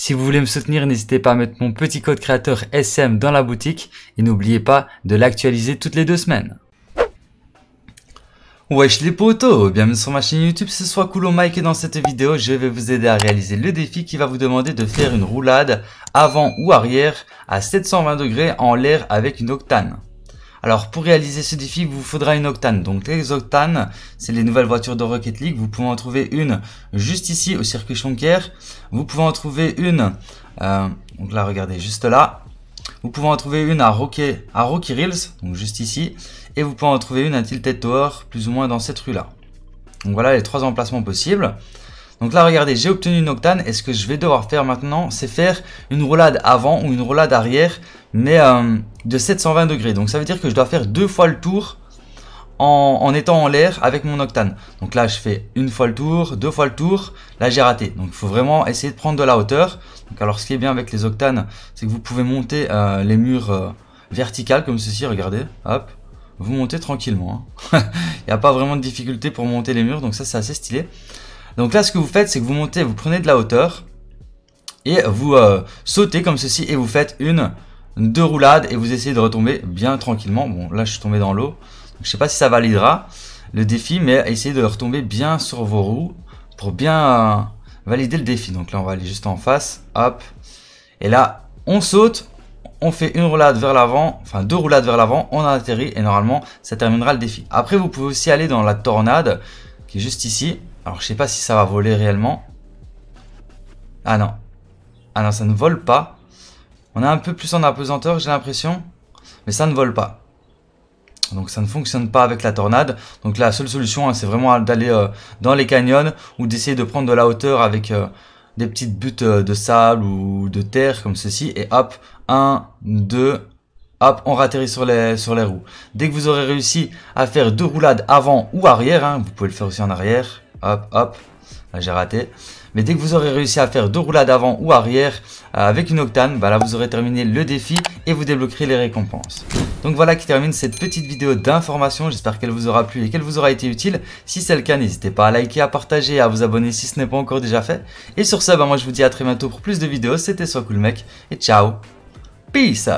Si vous voulez me soutenir, n'hésitez pas à mettre mon petit code créateur SM dans la boutique et n'oubliez pas de l'actualiser toutes les deux semaines. Wesh les potos, bienvenue sur ma chaîne YouTube, ce soit cool Mike et dans cette vidéo je vais vous aider à réaliser le défi qui va vous demander de faire une roulade avant ou arrière à 720 degrés en l'air avec une octane. Alors pour réaliser ce défi, vous faudra une octane. Donc les octanes, c'est les nouvelles voitures de Rocket League. Vous pouvez en trouver une juste ici au circuit Chonker. Vous pouvez en trouver une, euh, donc là regardez, juste là. Vous pouvez en trouver une à, Rocky, à Rocky Reels, donc juste ici. Et vous pouvez en trouver une à Tilted Tower, plus ou moins dans cette rue-là. Donc voilà les trois emplacements possibles. Donc là, regardez, j'ai obtenu une octane. Et ce que je vais devoir faire maintenant, c'est faire une roulade avant ou une roulade arrière. Mais euh, de 720 degrés. Donc ça veut dire que je dois faire deux fois le tour en, étant en l'air avec mon octane. Donc là, je fais une fois le tour, deux fois le tour. Là, j'ai raté. Donc il faut vraiment essayer de prendre de la hauteur. alors, ce qui est bien avec les octanes, c'est que vous pouvez monter euh, les murs verticaux verticales comme ceci. Regardez, hop. Vous montez tranquillement. Hein. il n'y a pas vraiment de difficulté pour monter les murs. Donc ça, c'est assez stylé. Donc là, ce que vous faites, c'est que vous montez, vous prenez de la hauteur et vous euh, sautez comme ceci et vous faites une, deux roulades et vous essayez de retomber bien tranquillement. Bon, là, je suis tombé dans l'eau. Je sais pas si ça validera le défi, mais essayez de retomber bien sur vos roues pour bien valider le défi. Donc là, on va aller juste en face. Hop. Et là, on saute. On fait une roulade vers l'avant, enfin deux roulades vers l'avant, on atterrit et normalement ça terminera le défi. Après vous pouvez aussi aller dans la tornade qui est juste ici. Alors je sais pas si ça va voler réellement. Ah non. Ah non, ça ne vole pas. On a un peu plus en apesanteur, j'ai l'impression. Mais ça ne vole pas. Donc ça ne fonctionne pas avec la tornade. Donc la seule solution, hein, c'est vraiment d'aller euh, dans les canyons ou d'essayer de prendre de la hauteur avec euh, des petites buttes euh, de sable ou de terre comme ceci. Et hop, 1, 2, hop, on ratterrit sur les, sur les roues. Dès que vous aurez réussi à faire deux roulades avant ou arrière, hein, vous pouvez le faire aussi en arrière, Hop, hop. Ah, j'ai raté. Mais dès que vous aurez réussi à faire deux roulades avant ou arrière euh, avec une octane, bah vous aurez terminé le défi et vous débloquerez les récompenses. Donc voilà qui termine cette petite vidéo d'information. J'espère qu'elle vous aura plu et qu'elle vous aura été utile. Si c'est le cas, n'hésitez pas à liker, à partager, à vous abonner si ce n'est pas encore déjà fait. Et sur ça, bah, moi je vous dis à très bientôt pour plus de vidéos. C'était Soit Cool Mec et ciao. Peace